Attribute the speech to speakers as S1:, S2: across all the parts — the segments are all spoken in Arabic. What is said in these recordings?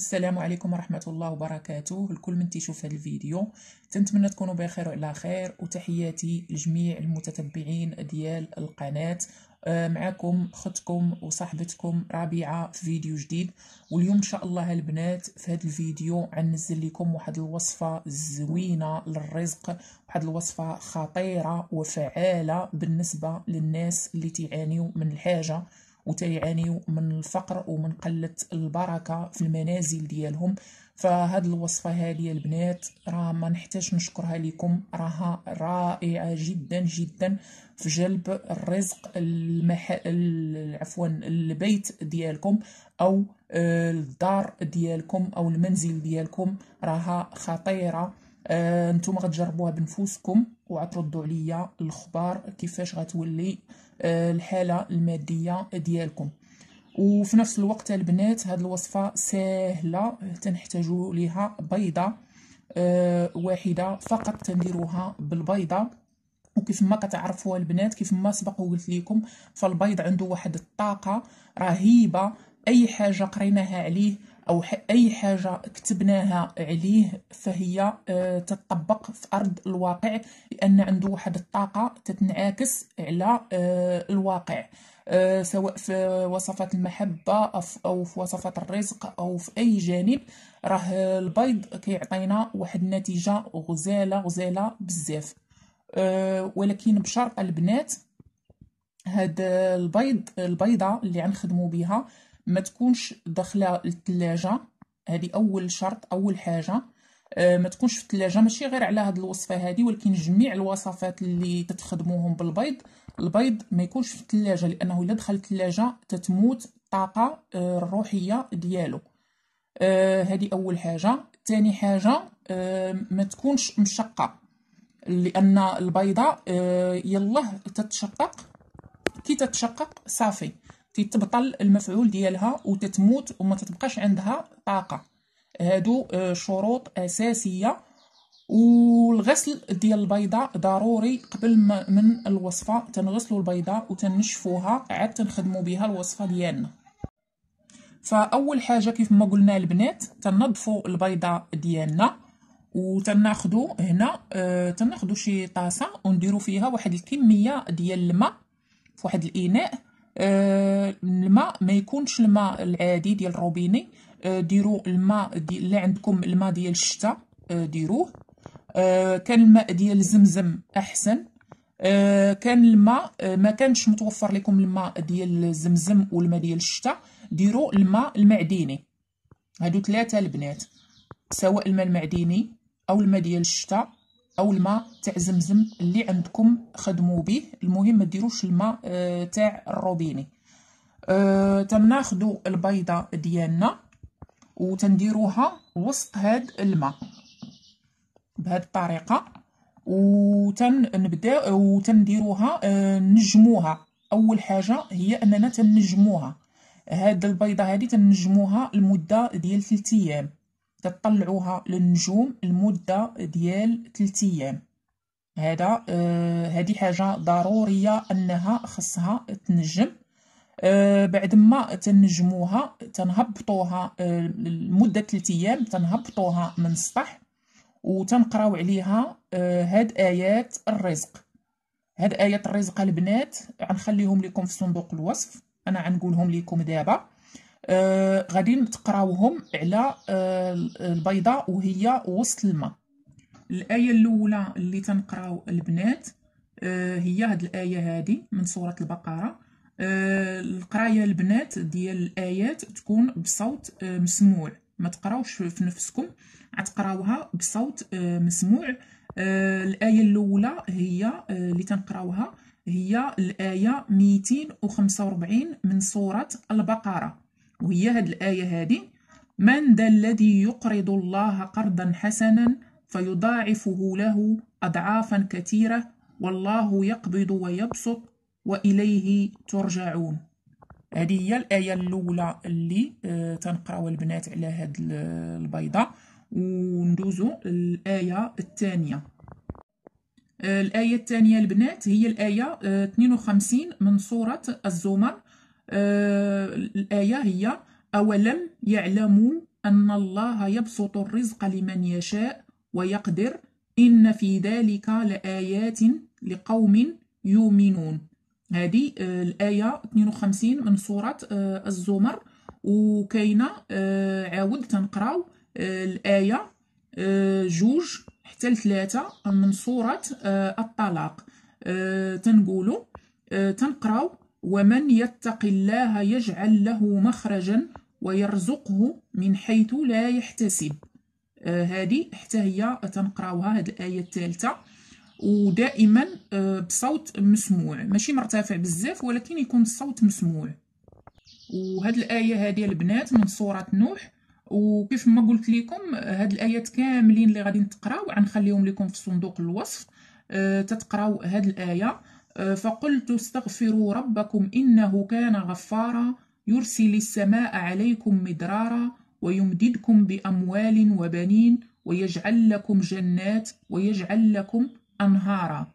S1: السلام عليكم ورحمه الله وبركاته الكل من تيشوف هذا الفيديو تنتمنى تكونوا بخير وعلى خير وتحياتي لجميع المتتبعين ديال القناه آه، معكم خطكم وصاحبتكم رابعة في فيديو جديد واليوم ان شاء الله البنات في هذا الفيديو غنزل لكم واحد الوصفه زوينه للرزق واحد الوصفه خطيره وفعاله بالنسبه للناس اللي تعانيوا من الحاجه وتيعانيو من الفقر ومن قلة البركة في المنازل ديالهم فهاد الوصفة هادي البنات راه ما نحتاج نشكرها لكم راها رائعة جدا جدا في جلب الرزق المح... عفوا البيت ديالكم او آه، الدار ديالكم او المنزل ديالكم راها خطيره آه، نتوما غتجربوها بنفوسكم وعتردوا عليا الاخبار كيفاش غتولي آه، الحاله الماديه ديالكم وفي نفس الوقت البنات هاد الوصفه سهله تنحتاجوا ليها بيضه آه، واحده فقط تنديروها بالبيضه وكيف ما كتعرفوا البنات كيف ما سبق وقلت لكم فالبيض عنده واحد الطاقه رهيبه اي حاجه قريناها عليه أو أي حاجة كتبناها عليه فهي آه، تطبق في أرض الواقع لأن عنده واحد الطاقة تتنعكس على آه، الواقع آه، سواء في وصفات المحبة أو في وصفات الرزق أو في أي جانب راه البيض كيعطينا واحد النتيجة غزالة غزالة بزاف ولكن بشرط البنات هاد البيض البيضة اللي غنخدموا بها ما تكونش داخله الثلاجه هذه اول شرط اول حاجه آه، ما تكونش في الثلاجه ماشي غير على هاد الوصفه هذه ولكن جميع الوصفات اللي تتخدموهم بالبيض البيض ما يكونش في الثلاجه لانه الا دخل الثلاجه تتموت الطاقه آه، الروحيه ديالو آه، هذه اول حاجه ثاني حاجه ما تكونش مشقه لان البيضه يلاه تتشقق كي تتشقق صافي تتبطل المفعول ديالها وتتموت وما تتبقاش عندها طاقه هادو آه، شروط اساسيه والغسل ديال البيضه ضروري قبل من الوصفه تنغسلوا البيضه وتنشفوها عاد تنخدموا بها الوصفه ديالنا فاول حاجه كيف ما قلنا البنات تنظفوا البيضه ديالنا وتناخذوا هنا آه تناخذوا شي طاسه ونديروا فيها واحد الكميه ديال الماء في واحد الاناء آه، الماء ما يكونش الماء العادي ديال الروبيني آه، ديروا الماء دي اللي عندكم الماء ديال الشتاء آه، ديروه كان الماء ديال زمزم احسن كان الماء ما كانش متوفر لكم الماء ديال زمزم والماء ديال الشتاء ديروا الماء المعدني هادو ثلاثه البنات سواء الماء المعدني او الماء ديال الشتاء او الماء تاع زمزم اللي عندكم خدموا به المهم ما ديروش الماء آه، تاع الروبيني آه تناخذوا البيضه ديالنا وتنديروها وسط هاد الماء بهاد الطريقه وتنبدا وتنديروها آه، نجموها اول حاجه هي اننا تنجموها هاد البيضه هذه تنجموها لمده ديال 3 ايام تطلعوها للنجوم المدة ديال 3 ايام هذا آه هذه حاجة ضرورية انها خصها تنجم آه بعد ما تنجموها تنهبطوها آه لمدة 3 ايام تنهبطوها من السطح وتنقراو عليها آه هاد ايات الرزق هاد ايات الرزق البنات غنخليهم لكم في صندوق الوصف انا غنقولهم لكم دابا آه غادي تقراوهم على آه البيضة وهي وسط الماء الآية الأولى اللي تنقراو البنات آه هي هاد الآية هادي من سورة البقرة آه، القراية البنات ديال الآيات تكون بصوت آه، مسموع ما تقراوش في نفسكم عتقراوها بصوت آه، مسموع الآية الأولى هي اللي تنقراوها هي الآية 245 من سورة البقرة وهي هاد الآية هادي من ذا الذي يقرض الله قرضا حسنا فيضاعفه له أضعافا كثيرة والله يقبض ويبسط وإليه ترجعون هذه هي الآية الأولى اللي تنقرأ آه، تنقراو البنات على هاد البيضة وندوزو الآية الثانية آه، الآية الثانية البنات هي الآية 52 آه، من سورة الزمر آه، الآية هي أولم يعلموا أن الله يبسط الرزق لمن يشاء ويقدر إن في ذلك لآيات لقوم يؤمنون هذه آه، الآية 52 من سورة آه، الزمر وكاينه عاود تنقراو الآية جوج حتى لثلاثة من سورة الطلاق تنقولوا تنقراو ومن يتق الله يجعل له مخرجا ويرزقه من حيث لا يحتسب آه هذه حتى هي تنقراوها هذه الايه الثالثه ودائما آه بصوت مسموع ماشي مرتفع بزاف ولكن يكون الصوت مسموع وهاد الايه هذه البنات من سوره نوح وكيف ما قلت لكم هاد الايات كاملين اللي غادي نتقراو غنخليهم لكم في صندوق الوصف آه تتقراو هاد الايه آه، فقلت استغفروا ربكم إنه كان غفارا يرسل السماء عليكم مدرارا ويمددكم بأموال وبنين ويجعل لكم جنات ويجعل لكم أنهارا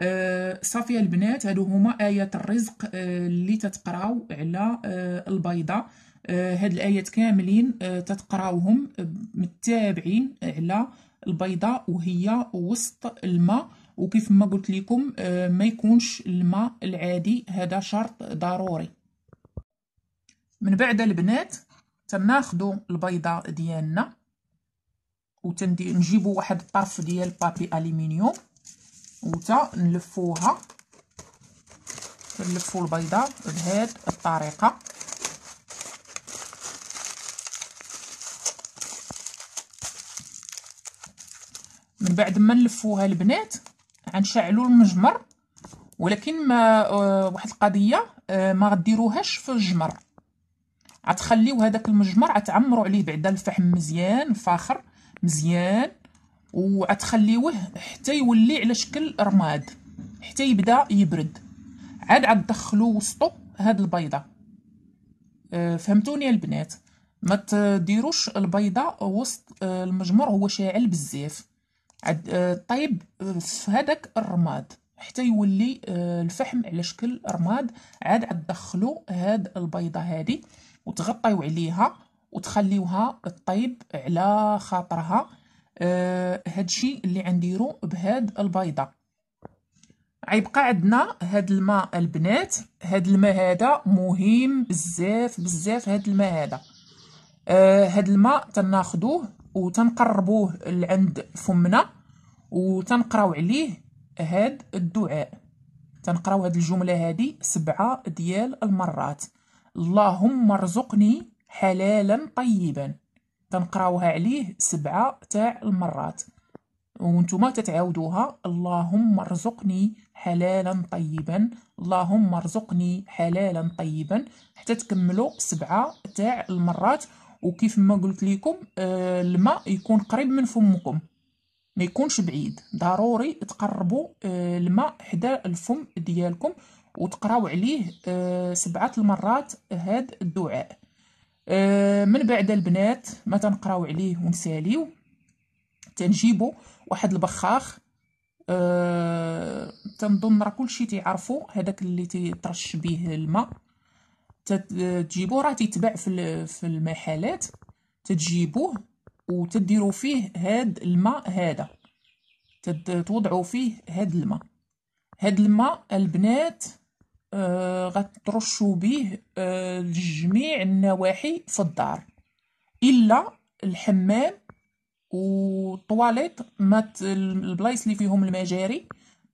S1: أه صافي البنات هادو هما آيات الرزق أه اللي تتقراو على أه البيضة آه، هاد الآيات كاملين آه، تتقراوهم متابعين على البيضة وهي وسط الماء وكيف ما قلت لكم آه، ما يكونش الماء العادي هذا شرط ضروري من بعد البنات تناخدو البيضه ديالنا وتندي نجيبو واحد الطرف ديال بابي ألمنيوم وتا نلفوها نلفو البيضه بهاد الطريقه من بعد ما نلفوها البنات غنشعلوا المجمر ولكن ما آه، واحد القضيه آه، ما غديروهاش في الجمر غتخليو هذاك المجمر غتعمروا عليه بعدا الفحم مزيان فاخر مزيان وغتخليوه حتى يولي على شكل رماد حتى يبدا يبرد عاد غتدخلوا وسطو هاد البيضه آه، فهمتوني البنات ما تديروش البيضه وسط المجمر هو شاعل بزاف آه، طيب آه، في هذاك الرماد حتى يولي آه، الفحم على شكل رماد عاد عاد تدخلوا هاد البيضه هادي وتغطيو عليها وتخليوها طيب على خاطرها آه هادشي اللي غنديروا بهاد البيضه غيبقى عندنا هاد الماء البنات هاد الماء هذا مهم بزاف بزاف هاد الماء هذا آه هاد الماء تناخدوه وتنقربوه لعند فمنا وتنقراو عليه هاد الدعاء تنقراو هاد الجمله هادي سبعه ديال المرات اللهم ارزقني حلالا طيبا تنقراوها عليه سبعه تاع المرات وانتم تتعاودوها اللهم ارزقني حلالا طيبا اللهم ارزقني حلالا طيبا حتى تكملوا سبعه تاع المرات وكيف ما قلت لكم آه، الماء يكون قريب من فمكم ما يكونش بعيد ضروري تقربوا آه، الماء حدا الفم ديالكم وتقراو عليه آه، سبعة المرات هاد الدعاء من بعد البنات ما تنقراو عليه ونساليو تنجيبو واحد البخاخ تنظن راه كلشي تيعرفو هذاك اللي تيترش به الماء تجيبوه راه تيتباع في في المحلات تجيبوه وتديروا فيه هاد الماء هذا توضعوا فيه هاد الماء هاد الماء البنات آه غترشوا به آه جميع النواحي في الدار الا الحمام والطواليت ما البلايص اللي فيهم المجاري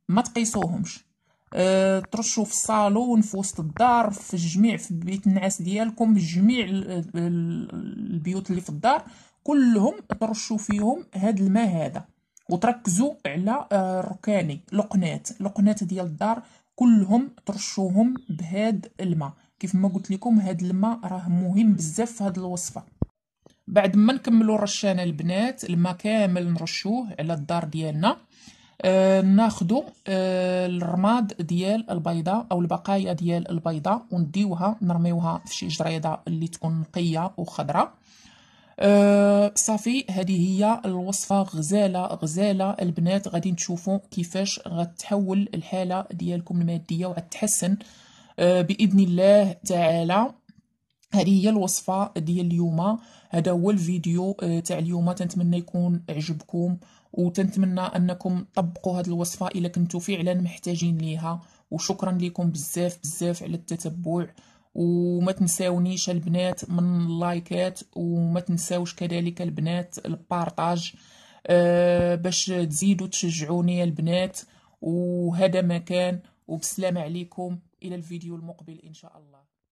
S1: ما تقيسوهمش آه، ترشوا في الصالون في وسط الدار في جميع في بيت النعاس ديالكم جميع البيوت اللي في الدار كلهم ترشوا فيهم هاد الماء هذا وتركزوا على آه، الركاني لقنات لقنات ديال الدار كلهم ترشوهم بهاد الماء كيف ما قلت لكم هاد الماء راه مهم بزاف في هاد الوصفه بعد ما نكملوا الرشانه البنات الماء كامل نرشوه على الدار ديالنا آه، ناخدو آه، الرماد ديال البيضه او البقايا ديال البيضه ونديوها نرميوها في شي جريده اللي تكون نقيه وخضراء أه صافي هذه هي الوصفه غزاله غزاله البنات غادي تشوفوا كيفاش غتحول الحاله ديالكم الماديه وغتحسن أه باذن الله تعالى هذه هي الوصفه ديال اليوم هذا هو الفيديو أه تاع اليوم تنتمنى يكون عجبكم وتنتمنى انكم طبقوا هذه الوصفه الا كنتو فعلا محتاجين ليها وشكرا لكم بزاف بزاف على التتبع وما تنساونيش البنات من اللايكات وما تنساوش كذلك البنات البارطاج أه باش تزيدوا تشجعوني البنات وهذا مكان وبسلامة عليكم إلى الفيديو المقبل إن شاء الله